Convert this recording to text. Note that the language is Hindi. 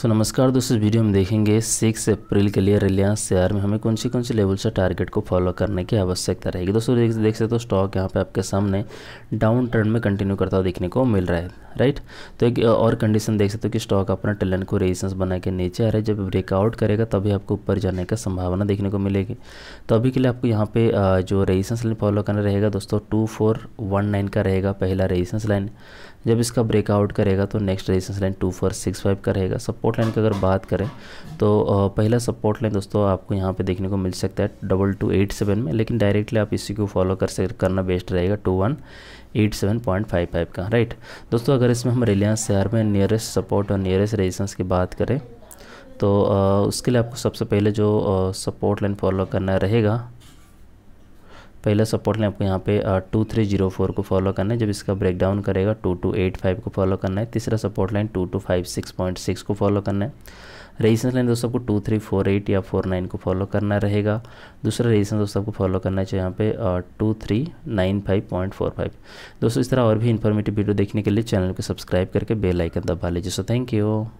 सो so, नमस्कार दोस्तों वीडियो में देखेंगे सिक्स अप्रैल के लिए रिलायंस शेयर में हमें कौन सी कौन सी लेवल से टारगेट को फॉलो करने की आवश्यकता रहेगी दोस्तों देख सकते हो स्टॉक यहाँ पे आपके सामने डाउन ट्रेंड में कंटिन्यू करता हुआ देखने को मिल रहा है राइट तो एक और कंडीशन देख सकते हो कि स्टॉक अपना टेलन को रेजिस्टेंस बना के नीचे आ रहा है जब ब्रेकआउट करेगा तभी आपको ऊपर जाने का संभावना देखने को मिलेगी तो अभी के लिए आपको यहाँ पे जो रेजिस्टेंस लाइन फॉलो करना रहेगा दोस्तों टू फोर वन नाइन का रहेगा पहला रेजिस्टेंस लाइन जब इसका ब्रेकआउट करेगा तो next resistance line two four six five का रहेगा सपोर्ट लाइन की अगर बात करें तो पहला सपोर्ट लाइन दोस्तों आपको यहाँ पे देखने को मिल सकता है डबल टू एट सेवन में लेकिन डायरेक्टली आप इसी को फॉलो कर करना बेस्ट रहेगा two one eight seven point five five का राइट दोस्तों अगर अगर इसमें हम रिलायंस शहर में नियरेस्ट सपोर्ट और नियरेस्ट रेजिस्टेंस की बात करें तो आ, उसके लिए आपको सबसे पहले जो सपोर्ट लाइन फॉलो करना रहेगा पहला सपोर्ट लाइन आपको यहाँ पे टू थ्री जीरो फोर को फॉलो करना है जब इसका ब्रेकडाउन करेगा टू टू एट फाइव को फॉलो करना है तीसरा support line two two five six point six को फॉलो करना है रेजिस्टेंस लाइन दोस्तों आपको टू थ्री फोर एट या फोर नाइन को फॉलो करना रहेगा दूसरा रेजिस्टेंस दोस्तों आपको फॉलो करना चाहिए यहाँ पे two three nine five point four five दोस्तों इस तरह और भी इन्फॉर्मेटिव वीडियो देखने के लिए चैनल को सब्सक्राइब करके बेल आइकन दबा लीजिए सो थैंक यू